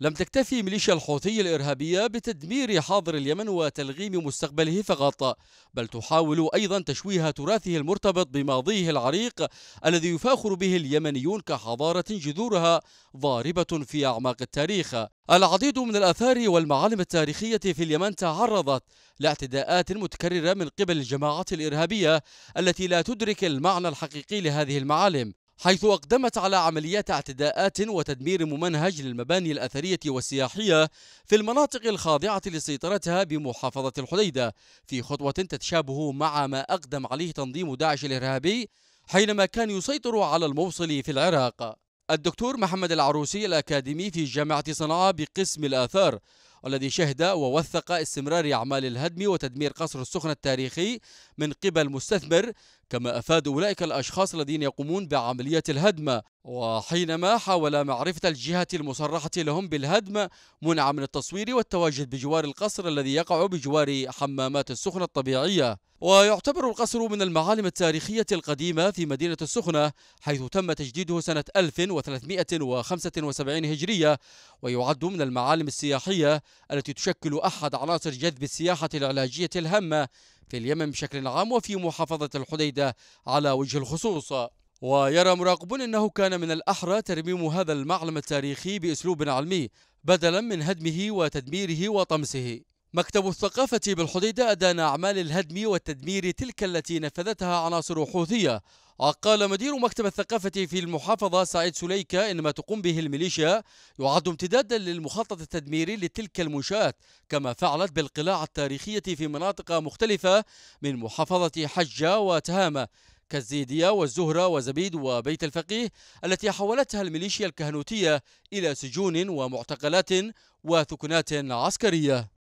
لم تكتفي ميليشيا الحوثي الإرهابية بتدمير حاضر اليمن وتلغيم مستقبله فقط بل تحاول أيضا تشويه تراثه المرتبط بماضيه العريق الذي يفاخر به اليمنيون كحضارة جذورها ضاربة في أعماق التاريخ العديد من الآثار والمعالم التاريخية في اليمن تعرضت لاعتداءات متكررة من قبل الجماعات الإرهابية التي لا تدرك المعنى الحقيقي لهذه المعالم حيث أقدمت على عمليات اعتداءات وتدمير ممنهج للمباني الأثرية والسياحية في المناطق الخاضعة لسيطرتها بمحافظة الحديدة في خطوة تتشابه مع ما أقدم عليه تنظيم داعش الإرهابي حينما كان يسيطر على الموصل في العراق الدكتور محمد العروسي الأكاديمي في جامعة صنعاء بقسم الآثار والذي شهد ووثق استمرار أعمال الهدم وتدمير قصر السخنة التاريخي من قبل مستثمر كما أفاد أولئك الأشخاص الذين يقومون بعملية الهدم وحينما حاول معرفة الجهة المصرحة لهم بالهدم منع من التصوير والتواجد بجوار القصر الذي يقع بجوار حمامات السخنة الطبيعية ويعتبر القصر من المعالم التاريخية القديمة في مدينة السخنة حيث تم تجديده سنة 1375 هجرية ويعد من المعالم السياحية التي تشكل أحد عناصر جذب السياحة العلاجية الهامة في اليمن بشكل عام وفي محافظة الحديدة على وجه الخصوص ويرى مراقبون أنه كان من الأحرى ترميم هذا المعلم التاريخي بأسلوب علمي بدلا من هدمه وتدميره وطمسه مكتب الثقافة بالحديدة أدان أعمال الهدم والتدمير تلك التي نفذتها عناصر حوثية قال مدير مكتب الثقافة في المحافظة سعيد سليكة إن ما تقوم به الميليشيا يعد امتدادا للمخطط التدميري لتلك المنشآت كما فعلت بالقلاع التاريخية في مناطق مختلفة من محافظة حجة وتهامة كالزيدية والزهرة وزبيد وبيت الفقيه التي حولتها الميليشيا الكهنوتية إلى سجون ومعتقلات وثكنات عسكرية